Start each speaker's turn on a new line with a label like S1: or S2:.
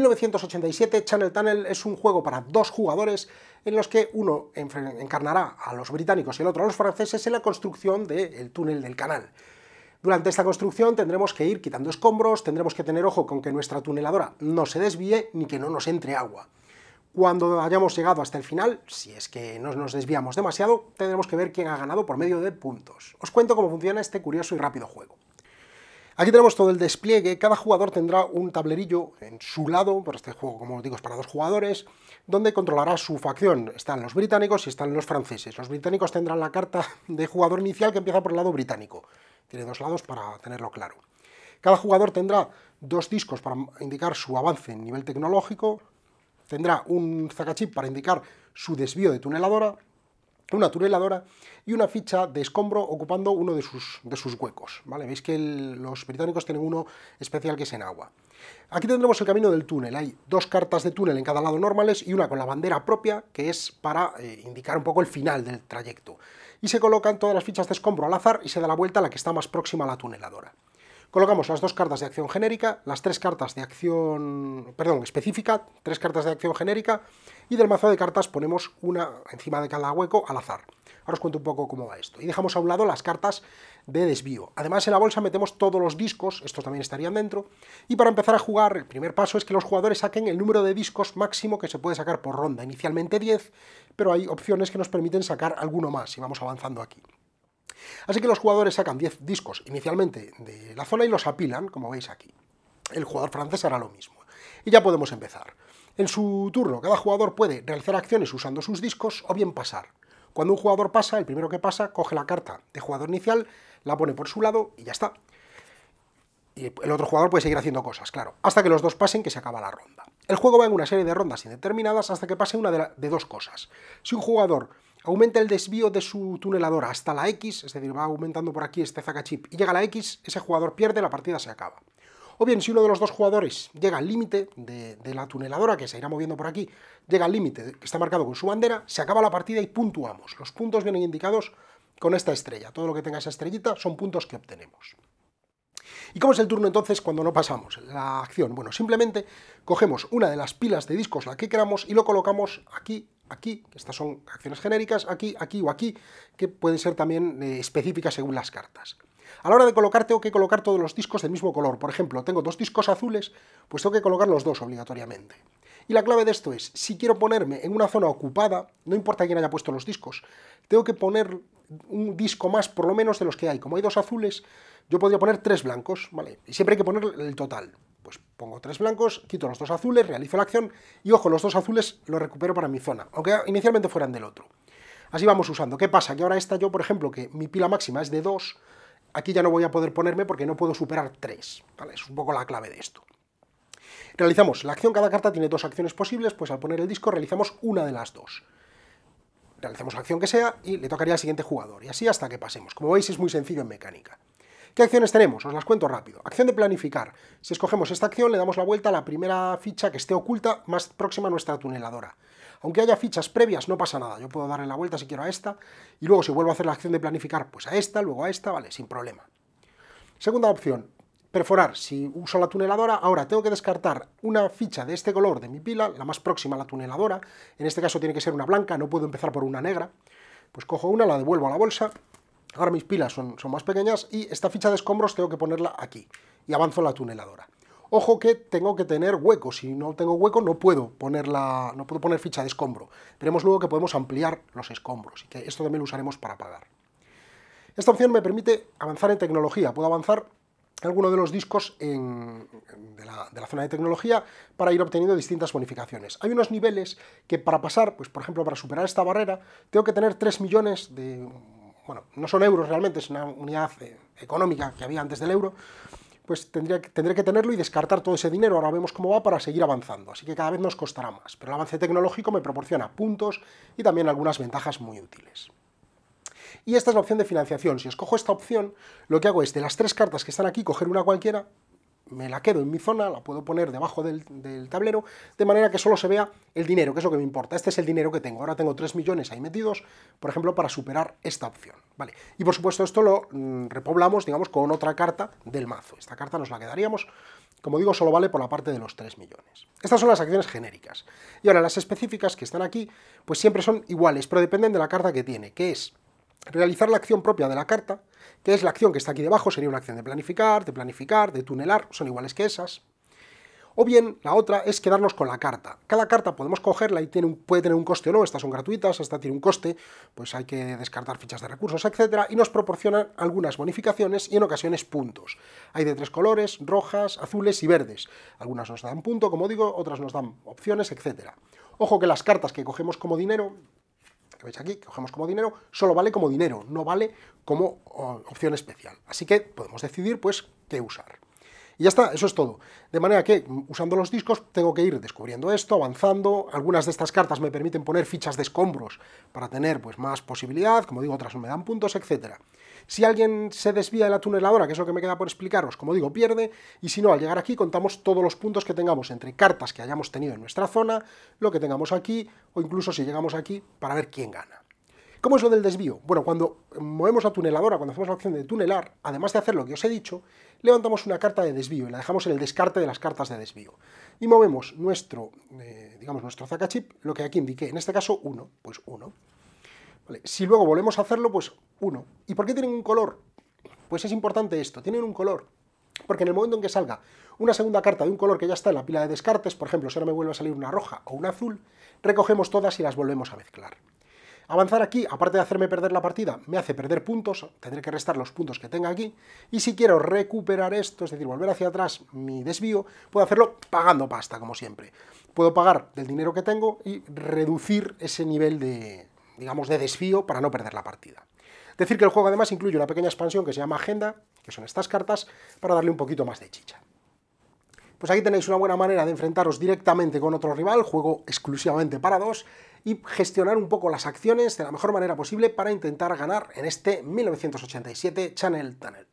S1: 1987 Channel Tunnel es un juego para dos jugadores en los que uno encarnará a los británicos y el otro a los franceses en la construcción del túnel del canal. Durante esta construcción tendremos que ir quitando escombros, tendremos que tener ojo con que nuestra tuneladora no se desvíe ni que no nos entre agua. Cuando hayamos llegado hasta el final, si es que no nos desviamos demasiado, tendremos que ver quién ha ganado por medio de puntos. Os cuento cómo funciona este curioso y rápido juego. Aquí tenemos todo el despliegue, cada jugador tendrá un tablerillo en su lado, por este juego, como os digo, es para dos jugadores, donde controlará su facción. Están los británicos y están los franceses. Los británicos tendrán la carta de jugador inicial que empieza por el lado británico. Tiene dos lados para tenerlo claro. Cada jugador tendrá dos discos para indicar su avance en nivel tecnológico, tendrá un zacachip para indicar su desvío de tuneladora, una tuneladora y una ficha de escombro ocupando uno de sus, de sus huecos. ¿vale? Veis que los británicos tienen uno especial que es en agua. Aquí tendremos el camino del túnel. Hay dos cartas de túnel en cada lado normales y una con la bandera propia, que es para eh, indicar un poco el final del trayecto. Y se colocan todas las fichas de escombro al azar y se da la vuelta a la que está más próxima a la tuneladora. Colocamos las dos cartas de acción genérica, las tres cartas de acción, perdón, específica, tres cartas de acción genérica, y del mazo de cartas ponemos una encima de cada hueco al azar. Ahora os cuento un poco cómo va esto. Y dejamos a un lado las cartas de desvío. Además, en la bolsa metemos todos los discos, estos también estarían dentro, y para empezar a jugar, el primer paso es que los jugadores saquen el número de discos máximo que se puede sacar por ronda, inicialmente 10, pero hay opciones que nos permiten sacar alguno más, y vamos avanzando aquí. Así que los jugadores sacan 10 discos inicialmente de la zona y los apilan, como veis aquí. El jugador francés hará lo mismo. Y ya podemos empezar. En su turno, cada jugador puede realizar acciones usando sus discos o bien pasar. Cuando un jugador pasa, el primero que pasa coge la carta de jugador inicial, la pone por su lado y ya está. Y el otro jugador puede seguir haciendo cosas, claro, hasta que los dos pasen que se acaba la ronda. El juego va en una serie de rondas indeterminadas hasta que pase una de, de dos cosas. Si un jugador aumenta el desvío de su tuneladora hasta la X, es decir, va aumentando por aquí este chip y llega a la X, ese jugador pierde, la partida se acaba. O bien, si uno de los dos jugadores llega al límite de, de, la tuneladora, que se irá moviendo por aquí, llega al límite que está marcado con su bandera, se acaba la partida y puntuamos. Los puntos vienen indicados con esta estrella. Todo lo que tenga esa estrellita son puntos que obtenemos. ¿Y cómo es el turno entonces cuando no pasamos la acción? Bueno, simplemente cogemos una de las pilas de discos, la que queramos, y lo colocamos aquí aquí, estas son acciones genéricas, aquí, aquí o aquí, que pueden ser también eh, específicas según las cartas. A la hora de colocar tengo que colocar todos los discos del mismo color. Por ejemplo, tengo dos discos azules, pues tengo que colocar los dos obligatoriamente. Y la clave de esto es, si quiero ponerme en una zona ocupada, no importa quién haya puesto los discos, tengo que poner un disco más por lo menos de los que hay. Como hay dos azules, yo podría poner tres blancos, ¿vale? Y siempre hay que poner el total pues pongo tres blancos, quito los dos azules, realizo la acción, y ojo, los dos azules los recupero para mi zona, aunque inicialmente fueran del otro. Así vamos usando. ¿Qué pasa? Que ahora esta yo, por ejemplo, que mi pila máxima es de 2, aquí ya no voy a poder ponerme porque no puedo superar tres. Es un poco la clave de esto. Realizamos la acción, cada carta tiene dos acciones posibles, pues al poner el disco realizamos una de las dos. Realizamos la acción que sea y le tocaría al siguiente jugador, y así hasta que pasemos. Como veis es muy sencillo en mecánica. ¿Qué acciones tenemos? Os las cuento rápido. Acción de planificar. Si escogemos esta acción, le damos la vuelta a la primera ficha que esté oculta más próxima a nuestra tuneladora. Aunque haya fichas previas, no pasa nada. Yo puedo darle la vuelta si quiero a esta, y luego si vuelvo a hacer la acción de planificar, pues a esta, luego a esta, vale, sin problema. Segunda opción, perforar. Si uso la tuneladora, ahora tengo que descartar una ficha de este color de mi pila, la más próxima a la tuneladora. En este caso tiene que ser una blanca, no puedo empezar por una negra. Pues cojo una, la devuelvo a la bolsa Ahora mis pilas son, son más pequeñas y esta ficha de escombros tengo que ponerla aquí y avanzo la tuneladora. Ojo que tengo que tener hueco, si no tengo hueco no puedo, poner no puedo poner ficha de escombro. Veremos luego que podemos ampliar los escombros y que esto también lo usaremos para pagar. Esta opción me permite avanzar en tecnología, puedo avanzar alguno de los discos de, la, de, la, zona de tecnología para ir obteniendo distintas bonificaciones. Hay unos niveles que para pasar, pues por ejemplo para superar esta barrera, tengo que tener 3 millones de bueno, no son euros realmente, es una unidad eh, económica que había antes del euro, pues tendría, que tenerlo y descartar todo ese dinero. Ahora vemos cómo va para seguir avanzando, así que cada vez nos costará más. Pero el avance tecnológico me proporciona puntos y también algunas ventajas muy útiles. Y esta es la opción de financiación. Si os cojo esta opción, lo que hago es de las tres cartas que están aquí, coger una cualquiera me la quedo en mi zona, la puedo poner debajo del, tablero, de manera que solo se vea el dinero, que es lo que me importa. Este es el dinero que tengo. Ahora tengo 3 millones ahí metidos, por ejemplo, para superar esta opción. ¿vale? Y por supuesto esto lo mm, repoblamos, digamos, con otra carta del mazo. Esta carta nos la quedaríamos, como digo, solo vale por la parte de los 3 millones. Estas son las acciones genéricas. Y ahora las específicas que están aquí, pues siempre son iguales, pero dependen de la carta que tiene, que es realizar la acción propia de la carta, que es la acción que está aquí debajo, sería una acción de planificar, de planificar, de tunelar, son iguales que esas. O bien, la otra es quedarnos con la carta. Cada carta podemos cogerla y tiene un, puede tener un coste o no, estas son gratuitas, esta tiene un coste, pues hay que descartar fichas de recursos, etc. Y nos proporcionan algunas bonificaciones y en ocasiones puntos. Hay de tres colores, rojas, azules y verdes. Algunas nos dan punto, como digo, otras nos dan opciones, etc. Ojo que las cartas que cogemos como dinero que veis aquí, que cogemos como dinero, solo vale como dinero, no vale como oh, opción especial. Así que podemos decidir pues qué usar. Y ya está, eso es todo. De manera que, mm, usando los discos, tengo que ir descubriendo esto, avanzando. Algunas de estas cartas me permiten poner fichas de escombros para tener pues, más posibilidad, como digo, otras no me dan puntos, etc. Si alguien se desvía de la tuneladora, que es lo que me queda por explicaros, como digo, pierde, y si no, al llegar aquí contamos todos los puntos que tengamos entre cartas que hayamos tenido en nuestra zona, lo que tengamos aquí, o incluso si llegamos aquí, para ver quién gana. ¿Cómo es lo del desvío? Bueno, cuando movemos la tuneladora, cuando hacemos la opción de tunelar, además de hacer lo que os he dicho, levantamos una carta de desvío y la dejamos en el descarte de las cartas de desvío. Y movemos nuestro, eh, digamos, nuestro chip, lo que aquí indiqué, en este caso 1, pues 1. Si luego volvemos a hacerlo, pues 1. ¿Y por qué tienen un color? Pues es importante esto, tienen un color. Porque en el momento en que salga una segunda carta de un color que ya está en la pila de descartes, por ejemplo, si ahora me vuelve a salir una roja o una azul, recogemos todas y las volvemos a mezclar. Avanzar aquí, aparte de hacerme perder la partida, me hace perder puntos, tendré que restar los puntos que tenga aquí, y si quiero recuperar esto, es decir, volver hacia atrás mi desvío, puedo hacerlo pagando pasta, como siempre. Puedo pagar del dinero que tengo y reducir ese nivel de, digamos, de desvío para no perder la partida. Decir que el juego además incluye una pequeña expansión que se llama Agenda, que son estas cartas, para darle un poquito más de chicha. Pues aquí tenéis una buena manera de enfrentaros directamente con otro rival, juego exclusivamente para dos, y gestionar un poco las acciones de la mejor manera posible para intentar ganar en este 1987 Channel Tunnel.